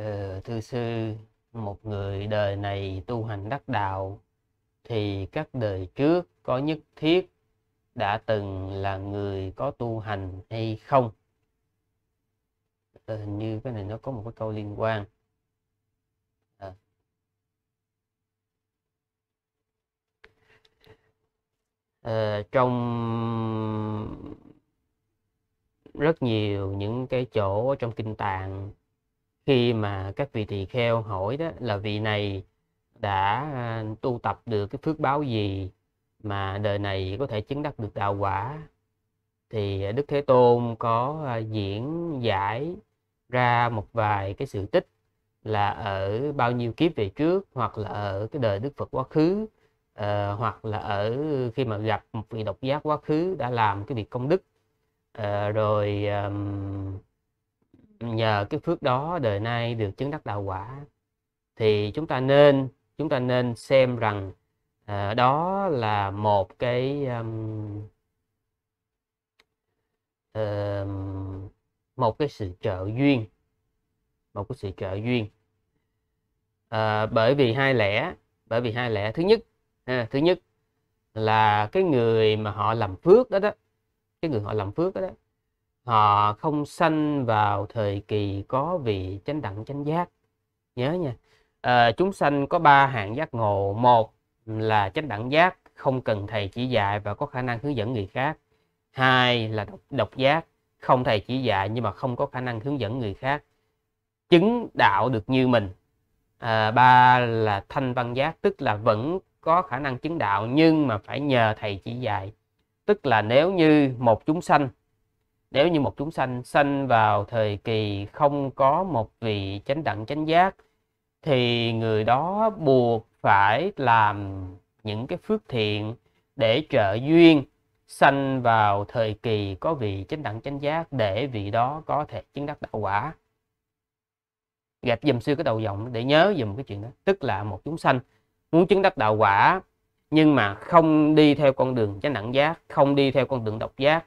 ừ, thưa sư một người đời này tu hành đắc đạo thì các đời trước có nhất thiết đã từng là người có tu hành hay không à, hình như cái này nó có một cái câu liên quan à. trong rất nhiều những cái chỗ trong kinh tạng khi mà các vị tỳ kheo hỏi đó là vị này đã à, tu tập được cái phước báo gì mà đời này có thể chứng đắc được đạo quả thì đức thế tôn có à, diễn giải ra một vài cái sự tích là ở bao nhiêu kiếp về trước hoặc là ở cái đời đức phật quá khứ uh, hoặc là ở khi mà gặp một vị độc giác quá khứ đã làm cái việc công đức uh, rồi um, nhờ cái phước đó đời nay được chứng đắc đạo quả thì chúng ta nên chúng ta nên xem rằng à, đó là một cái um, uh, một cái sự trợ duyên một cái sự trợ duyên à, bởi vì hai lẽ bởi vì hai lẽ thứ nhất à, thứ nhất là cái người mà họ làm phước đó đó cái người họ làm phước đó, đó họ ờ, không sanh vào thời kỳ có vị chánh đẳng chánh giác nhớ nha à, chúng sanh có ba hạng giác ngộ một là chánh đẳng giác không cần thầy chỉ dạy và có khả năng hướng dẫn người khác hai là độc, độc giác không thầy chỉ dạy nhưng mà không có khả năng hướng dẫn người khác chứng đạo được như mình à, ba là thanh văn giác tức là vẫn có khả năng chứng đạo nhưng mà phải nhờ thầy chỉ dạy tức là nếu như một chúng sanh nếu như một chúng sanh sanh vào thời kỳ không có một vị chánh đẳng chánh giác thì người đó buộc phải làm những cái phước thiện để trợ duyên sanh vào thời kỳ có vị chánh đẳng chánh giác để vị đó có thể chứng đắc đạo quả gạch dùm xưa cái đầu dòng để nhớ dùm cái chuyện đó tức là một chúng sanh muốn chứng đắc đạo quả nhưng mà không đi theo con đường chánh đẳng giác không đi theo con đường độc giác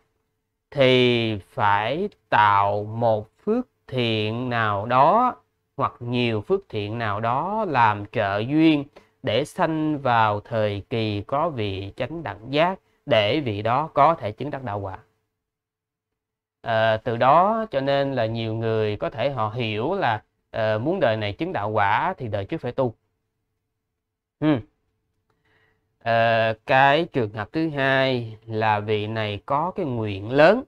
thì phải tạo một phước thiện nào đó hoặc nhiều phước thiện nào đó làm trợ duyên để sanh vào thời kỳ có vị chánh đẳng giác để vị đó có thể chứng đắc đạo quả. À, từ đó cho nên là nhiều người có thể họ hiểu là à, muốn đời này chứng đạo quả thì đời trước phải tu. Ừ à, cái trường hợp thứ hai là vị này có cái nguyện lớn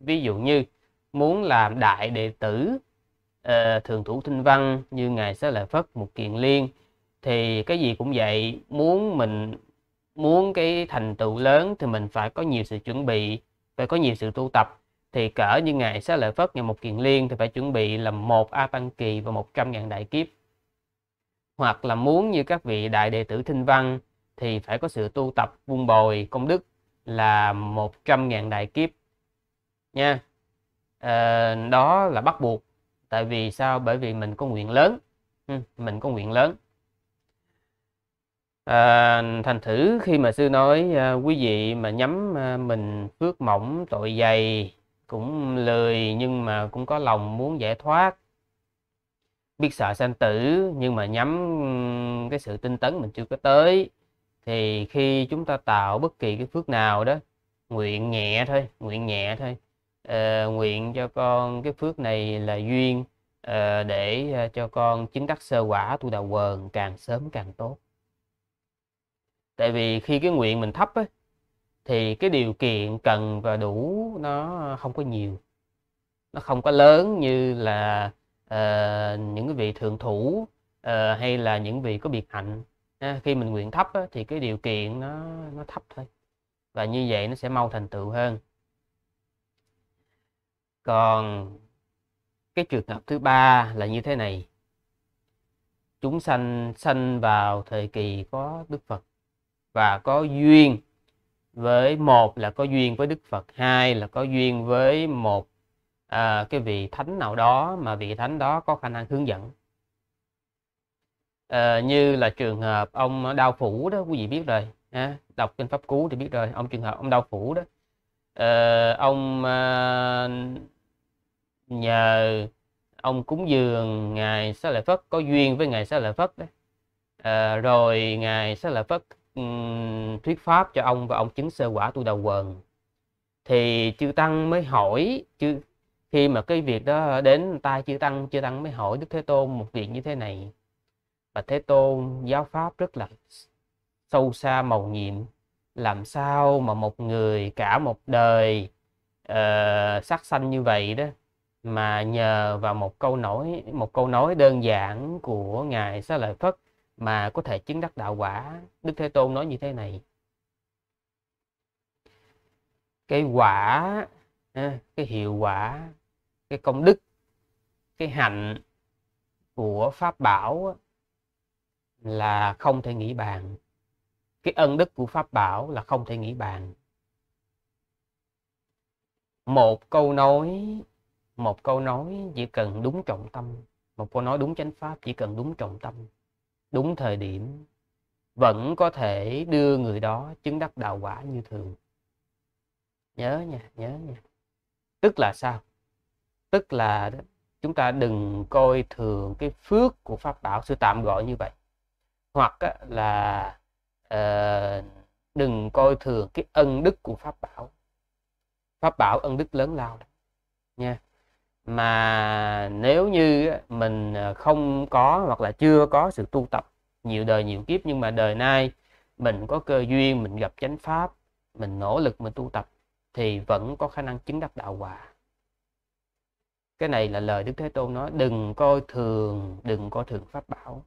ví dụ như muốn làm đại đệ tử à, ờ, thường thủ thinh văn như ngài sẽ lại phất một kiền liên thì cái gì cũng vậy muốn mình muốn cái thành tựu lớn thì mình phải có nhiều sự chuẩn bị phải có nhiều sự tu tập thì cỡ như ngài xá lợi phất ngày một kiền liên thì phải chuẩn bị là một a tăng kỳ và 100 ngàn đại kiếp hoặc là muốn như các vị đại đệ tử thinh văn thì phải có sự tu tập vun bồi công đức là 100.000 đại kiếp nha à, đó là bắt buộc tại vì sao bởi vì mình có nguyện lớn ừ, mình có nguyện lớn à, thành thử khi mà sư nói à, quý vị mà nhắm à, mình phước mỏng tội dày cũng lười nhưng mà cũng có lòng muốn giải thoát biết sợ sanh tử nhưng mà nhắm ừ, cái sự tinh tấn mình chưa có tới thì khi chúng ta tạo bất kỳ cái phước nào đó nguyện nhẹ thôi nguyện nhẹ thôi à, nguyện cho con cái phước này là duyên à, để ờ, cho con chứng đắc sơ quả tu đạo quần càng sớm càng tốt tại vì khi cái nguyện mình thấp ấy, thì cái điều kiện cần và đủ nó không có nhiều nó không có lớn như là uh, những cái vị thượng thủ uh, hay là những vị có biệt hạnh Ờ, khi mình nguyện thấp á, thì cái điều kiện nó nó thấp thôi và như vậy nó sẽ mau thành tựu hơn còn cái trường hợp thứ ba là như thế này chúng sanh sanh vào thời kỳ có đức phật và có duyên với một là có duyên với đức phật hai là có duyên với một à, cái vị thánh nào đó mà vị thánh đó có khả năng hướng dẫn à, như là trường hợp ông đau phủ đó quý vị biết rồi à, đọc kinh pháp cú thì biết rồi ông trường hợp ông đau phủ đó à, ông à, nhờ ông cúng dường ngài sa lợi phất có duyên với ngài sa lợi phất đó à, rồi ngài sa lợi phất um, thuyết pháp cho ông và ông chứng sơ quả tu đầu quần thì chư tăng mới hỏi chư khi mà cái việc đó đến tay chư tăng chư tăng mới hỏi đức thế tôn một việc như thế này và thế tôn giáo pháp rất là sâu xa màu nhiệm làm sao mà một người cả một đời uh, sát sanh như vậy đó mà nhờ vào một câu nói một câu nói đơn giản của ngài Sa lợi phất mà có thể chứng đắc đạo quả đức thế tôn nói như thế này cái quả cái hiệu quả cái công đức cái hạnh của pháp bảo là không thể nghĩ bàn cái ân đức của pháp bảo là không thể nghĩ bàn một câu nói một câu nói chỉ cần đúng trọng tâm một câu nói đúng chánh pháp chỉ cần đúng trọng tâm đúng thời điểm vẫn có thể đưa người đó chứng đắc đạo quả như thường nhớ nha nhớ nha tức là sao tức là chúng ta đừng coi thường cái phước của pháp bảo sư tạm gọi như vậy hoặc là ờ, đừng coi thường cái ân đức của pháp bảo pháp bảo ân đức lớn lao nha mà nếu như mình ờ, không có hoặc là chưa có sự tu tập nhiều đời nhiều kiếp nhưng mà đời nay mình có cơ duyên mình gặp chánh pháp mình nỗ lực mình tu tập thì vẫn có khả năng chứng đắc đạo quả cái này là lời đức thế tôn nói đừng coi thường đừng coi thường pháp bảo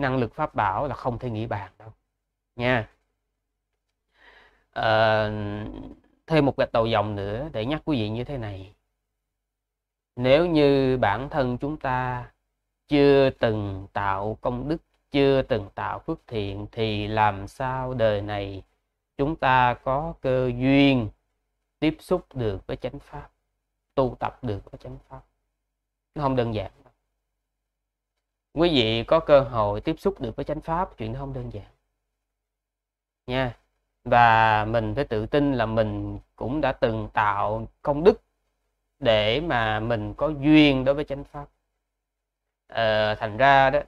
năng lực pháp bảo là không thể nghĩ bàn đâu nha à, thêm một gạch đầu dòng nữa để nhắc quý vị như thế này nếu như bản thân chúng ta chưa từng tạo công đức chưa từng tạo phước thiện thì làm sao đời này chúng ta có cơ duyên tiếp xúc được với chánh pháp tu tập được với chánh pháp nó không đơn giản quý vị có cơ hội tiếp xúc được với chánh pháp chuyện không đơn giản nha và mình phải tự tin là mình cũng đã từng tạo công đức để mà mình có duyên đối với chánh pháp à, thành ra đó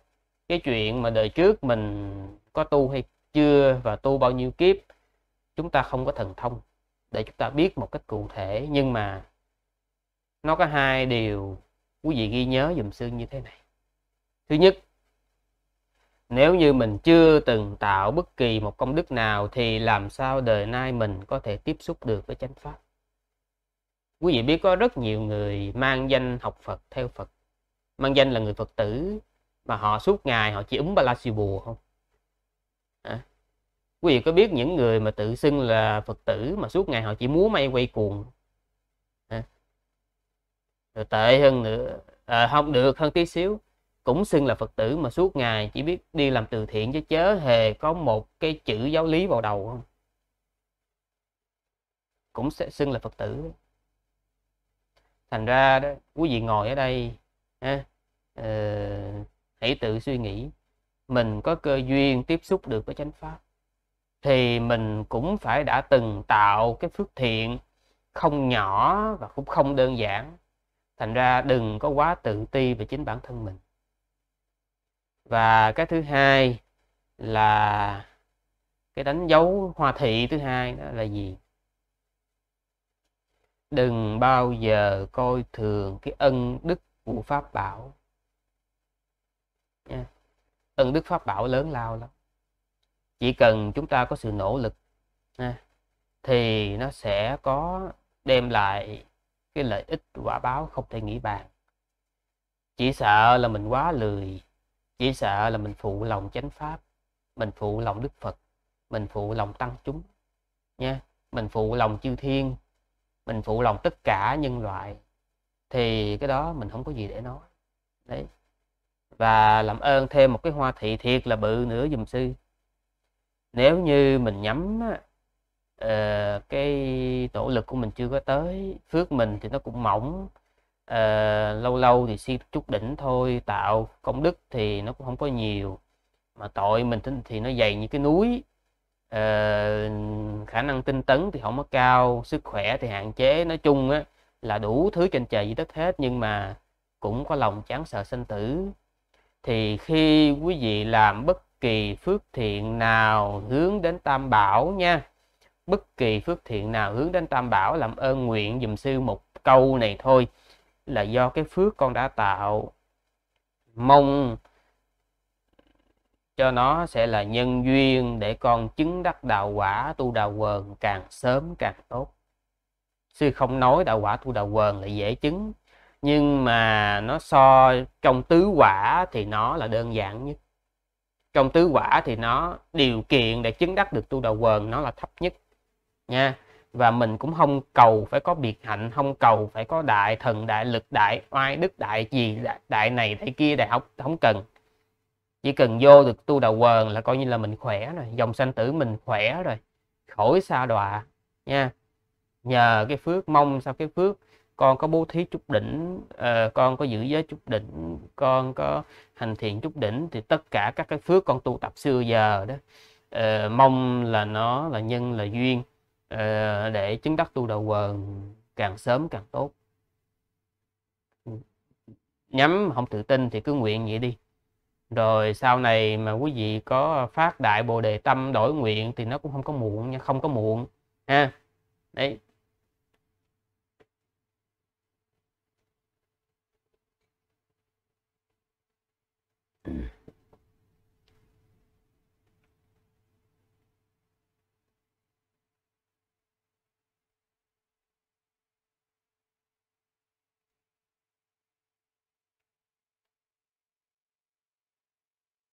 cái chuyện mà đời trước mình có tu hay chưa và tu bao nhiêu kiếp chúng ta không có thần thông để chúng ta biết một cách cụ thể nhưng mà nó có hai điều quý vị ghi nhớ dùm sư như thế này Thứ nhất, nếu như mình chưa từng tạo bất kỳ một công đức nào thì làm sao đời nay mình có thể tiếp xúc được với chánh pháp? Quý vị biết có rất nhiều người mang danh học Phật theo Phật, mang danh là người Phật tử mà họ suốt ngày họ chỉ uống ba la xì bùa không? À, quý vị có biết những người mà tự xưng là Phật tử mà suốt ngày họ chỉ múa may quay cuồng à, rồi tệ hơn nữa à, không được hơn tí xíu cũng xưng là phật tử mà suốt ngày chỉ biết đi làm từ thiện chứ chớ hề có một cái chữ giáo lý vào đầu không cũng sẽ xưng là phật tử thành ra đó quý vị ngồi ở đây ha, uh, hãy tự suy nghĩ mình có cơ duyên tiếp xúc được với chánh pháp thì mình cũng phải đã từng tạo cái phước thiện không nhỏ và cũng không đơn giản thành ra đừng có quá tự ti về chính bản thân mình và cái thứ hai là cái đánh dấu hoa thị thứ hai đó là gì đừng bao giờ coi thường cái ân đức của pháp bảo nha. ân đức pháp bảo lớn lao lắm chỉ cần chúng ta có sự nỗ lực nha, thì nó sẽ có đem lại cái lợi ích quả báo không thể nghĩ bàn chỉ sợ là mình quá lười chỉ sợ là mình phụ lòng chánh pháp mình phụ lòng đức phật mình phụ lòng tăng chúng nha mình phụ lòng chư thiên mình phụ lòng tất cả nhân loại thì cái đó mình không có gì để nói đấy và làm ơn thêm một cái hoa thị thiệt là bự nữa dùm sư nếu như mình nhắm uh, cái tổ lực của mình chưa có tới phước mình thì nó cũng mỏng à, lâu lâu thì xin chút đỉnh thôi tạo công đức thì nó cũng không có nhiều mà tội mình thì nó dày như cái núi à, khả năng tinh tấn thì không có cao sức khỏe thì hạn chế nói chung á, là đủ thứ trên trời dưới đất hết nhưng mà cũng có lòng chán sợ sinh tử thì khi quý vị làm bất kỳ phước thiện nào hướng đến tam bảo nha bất kỳ phước thiện nào hướng đến tam bảo làm ơn nguyện dùm sư một câu này thôi là do cái phước con đã tạo mong cho nó sẽ là nhân duyên để con chứng đắc đạo quả tu đạo quần càng sớm càng tốt sư không nói đạo quả tu đạo quần là dễ chứng nhưng mà nó so trong tứ quả thì nó là đơn giản nhất trong tứ quả thì nó điều kiện để chứng đắc được tu đạo quần nó là thấp nhất nha và mình cũng không cầu phải có biệt hạnh không cầu phải có đại thần đại lực đại oai đức đại gì đại, này đại kia đại học không cần chỉ cần vô được tu đầu quần là coi như là mình khỏe rồi dòng sanh tử mình khỏe rồi khỏi xa đọa nha nhờ cái phước mong sao cái phước con có bố thí chút đỉnh uh, con có giữ giới chút đỉnh con có hành thiện chút đỉnh thì tất cả các cái phước con tu tập xưa giờ đó uh, mong là nó là nhân là duyên Ờ, để chứng đắc tu đầu quần càng sớm càng tốt nhắm không tự tin thì cứ nguyện vậy đi rồi sau này mà quý vị có phát đại bồ đề tâm đổi nguyện thì nó cũng không có muộn nha không có muộn ha đấy